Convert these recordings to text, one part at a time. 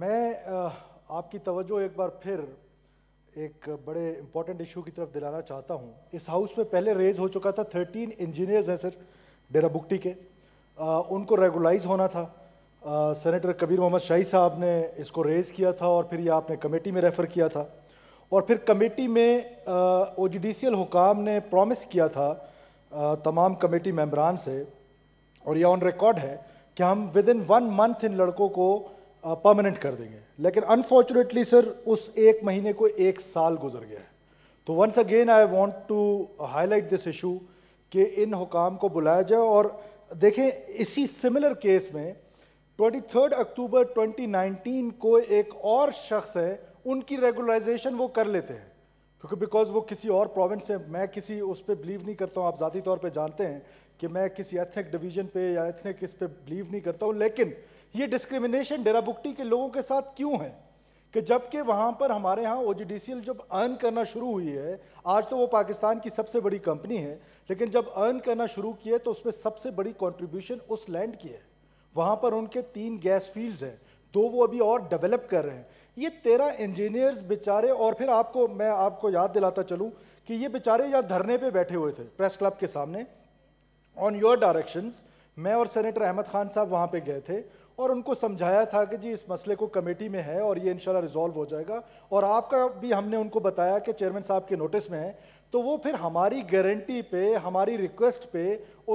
मैं आपकी तवज्जो एक बार फिर एक बड़े इम्पोर्टेंट इशू की तरफ दिलाना चाहता हूँ इस हाउस में पहले रेज हो चुका था थर्टीन इंजीनियर्स हैं सर डेरा बुकटी के आ, उनको रेगुलाइज होना था सेनेटर कबीर मोहम्मद शाही साहब ने इसको रेज़ किया था और फिर ये आपने कमेटी में रेफ़र किया था और फिर कमेटी में ओ जुडिशियल हुकाम ने प्रॉमिस किया था आ, तमाम कमेटी मेम्बरान से और यह ऑन रिकॉर्ड है कि हम विद इन वन मंथ इन लड़कों को परमानेंट कर देंगे लेकिन अनफॉर्चुनेटली सर उस एक महीने को एक साल गुजर गया है तो once again I want to highlight this issue कि इन हुकाम को बुलाया जाए और देखें इसी सिमिलर केस में 23 अक्टूबर 2019 को एक और शख्स है उनकी रेगुलराइजेशन वो कर लेते हैं क्योंकि बिकॉज वो किसी और प्रोविंस से मैं किसी उस पर बिलीव नहीं करता हूँ आप ज़ाती तौर पर जानते हैं कि मैं किसी एथनिक डिवीजन पे या एथनिक इस पर बिलीव नहीं करता हूँ लेकिन ये डिस्क्रिमिनेशन डेराबुक्टी के लोगों के साथ क्यों है कि जबकि वहाँ पर हमारे यहाँ ओ जब अर्न करना शुरू हुई है आज तो वो पाकिस्तान की सबसे बड़ी कंपनी है लेकिन जब अर्न करना शुरू किए तो उसमें सबसे बड़ी कॉन्ट्रीब्यूशन उस लैंड की है वहाँ पर उनके तीन गैस फील्ड्स हैं दो वो अभी और डेवलप कर रहे हैं ये तेरह इंजीनियर्स बेचारे और फिर आपको मैं आपको याद दिलाता चलूँ कि ये बेचारे यहाँ धरने पर बैठे हुए थे प्रेस क्लब के सामने ऑन योर डायरेक्शंस मैं और सेनेटर अहमद खान साहब वहाँ पे गए थे और उनको समझाया था कि जी इस मसले को कमेटी में है और ये इनशाला रिजॉल्व हो जाएगा और आपका भी हमने उनको बताया कि चेयरमैन साहब के नोटिस में है तो वो फिर हमारी गारंटी पे हमारी रिक्वेस्ट पे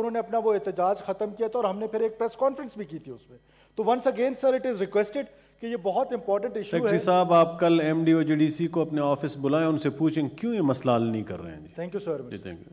उन्होंने अपना वो एहतजाज ख़त्म किया था और हमने फिर एक प्रेस कॉन्फ्रेंस भी की थी उसमें तो once again sir it is requested कि ये बहुत इंपॉर्टेंट इशू है साहब आप कल एम डी को अपने ऑफिस बुलाएं उनसे पूछें क्यों ये मसला हल नहीं कर रहे हैं thank you sir thank you